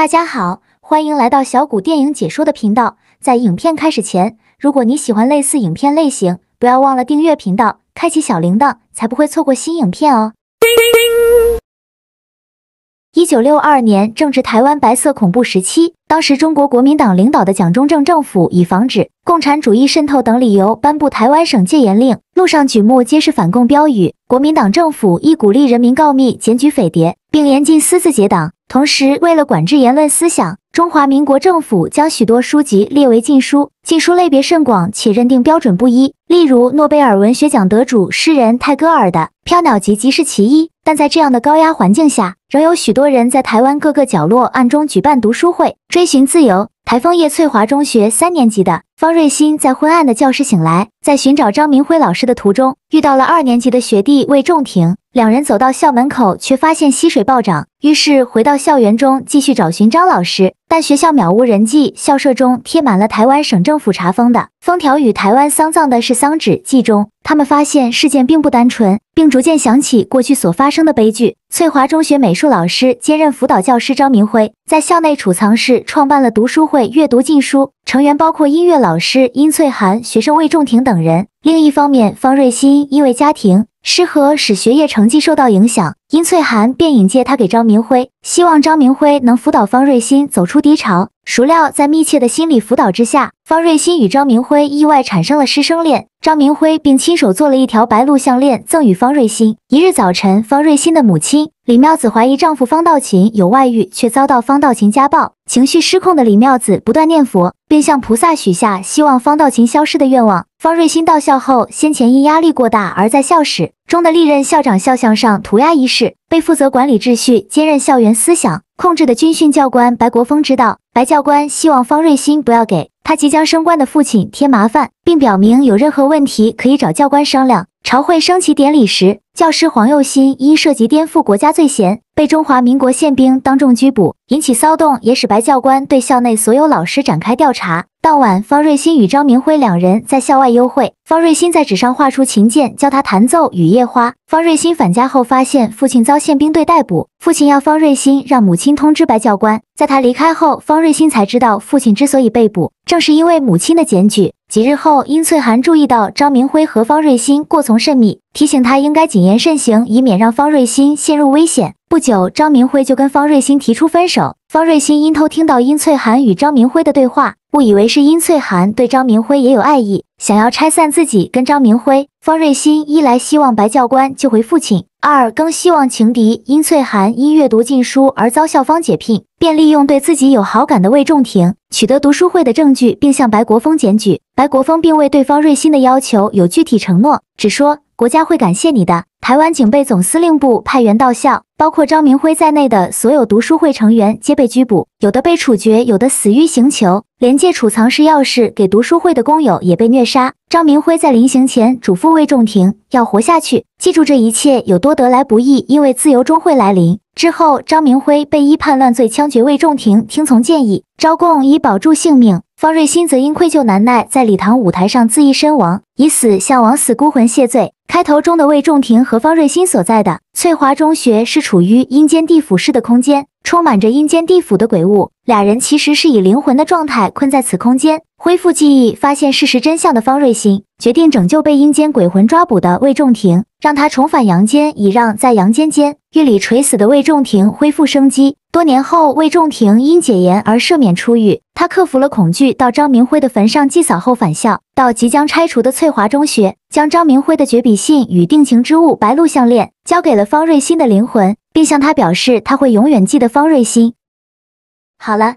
大家好，欢迎来到小谷电影解说的频道。在影片开始前，如果你喜欢类似影片类型，不要忘了订阅频道，开启小铃铛，才不会错过新影片哦。一九六二年正值台湾白色恐怖时期，当时中国国民党领导的蒋中正政府以防止共产主义渗透等理由颁布台湾省戒严令，路上举目皆是反共标语，国民党政府亦鼓励人民告密检举匪谍。并严禁私自结党。同时，为了管制言论思想，中华民国政府将许多书籍列为禁书。禁书类别甚广，且认定标准不一。例如，诺贝尔文学奖得主诗人泰戈尔的《飘鸟集》即是其一。但在这样的高压环境下，仍有许多人在台湾各个角落暗中举办读书会，追寻自由。台风叶翠华中学三年级的方瑞欣在昏暗的教室醒来，在寻找张明辉老师的途中，遇到了二年级的学弟魏仲庭。两人走到校门口，却发现溪水暴涨，于是回到校园中继续找寻张老师。但学校渺无人迹，校舍中贴满了台湾省政府查封的封条与台湾丧葬的是丧纸记中，他们发现事件并不单纯，并逐渐想起过去所发生的悲剧。翠华中学美术老师兼任辅导教师张明辉，在校内储藏室创办了读书会，阅读禁书，成员包括音乐老师殷翠涵、学生魏仲庭等人。另一方面，方瑞欣因为家庭。失和使学业成绩受到影响，殷翠涵便引荐他给张明辉，希望张明辉能辅导方瑞欣走出低潮。孰料，在密切的心理辅导之下，方瑞欣与张明辉意外产生了师生恋。张明辉并亲手做了一条白鹿项链赠予方瑞欣。一日早晨，方瑞欣的母亲李妙子怀疑丈夫方道勤有外遇，却遭到方道勤家暴，情绪失控的李妙子不断念佛，并向菩萨许下希望方道勤消失的愿望。方瑞新到校后，先前因压力过大而在校史中的历任校长肖像上涂鸦一事，被负责管理秩序、兼任校园思想控制的军训教官白国峰知道。白教官希望方瑞新不要给他即将升官的父亲添麻烦，并表明有任何问题可以找教官商量。朝会升旗典礼时，教师黄佑新因涉及颠覆国家罪嫌，被中华民国宪兵当众拘捕，引起骚动，也使白教官对校内所有老师展开调查。当晚，方瑞欣与张明辉两人在校外幽会。方瑞欣在纸上画出琴键，教他弹奏《雨夜花》。方瑞欣返家后，发现父亲遭宪兵队逮捕。父亲要方瑞欣让母亲通知白教官。在他离开后，方瑞欣才知道父亲之所以被捕，正是因为母亲的检举。几日后，殷翠涵注意到张明辉和方瑞欣过从甚密。提醒他应该谨言慎行，以免让方瑞鑫陷入危险。不久，张明辉就跟方瑞鑫提出分手。方瑞鑫因偷听到殷翠涵与张明辉的对话，误以为是殷翠涵对张明辉也有爱意，想要拆散自己跟张明辉。方瑞鑫一来希望白教官救回父亲，二更希望情敌殷翠涵因阅读禁书而遭校方解聘，便利用对自己有好感的魏仲庭取得读书会的证据，并向白国峰检举。白国峰并未对方瑞鑫的要求有具体承诺，只说。国家会感谢你的。台湾警备总司令部派员到校，包括张明辉在内的所有读书会成员皆被拘捕，有的被处决，有的死于刑囚。连借储藏室钥匙给读书会的工友也被虐杀。张明辉在临行前嘱咐魏仲廷要活下去，记住这一切有多得来不易，因为自由终会来临。之后，张明辉被依叛乱罪枪决。魏仲廷听从建议，招供以保住性命。方瑞欣则因愧疚难耐，在礼堂舞台上自缢身亡，以死向枉死孤魂谢罪。开头中的魏仲庭和方瑞欣所在的翠华中学是处于阴间地府式的空间，充满着阴间地府的鬼物。俩人其实是以灵魂的状态困在此空间。恢复记忆，发现事实真相的方瑞欣决定拯救被阴间鬼魂抓捕的魏仲庭，让他重返阳间，以让在阳间监狱里垂死的魏仲庭恢复生机。多年后，魏仲庭因解严而赦免出狱。他克服了恐惧，到张明辉的坟上祭扫后返校，到即将拆除的翠华中学，将张明辉的绝笔信与定情之物白鹿项链交给了方瑞鑫的灵魂，并向他表示他会永远记得方瑞鑫。好了。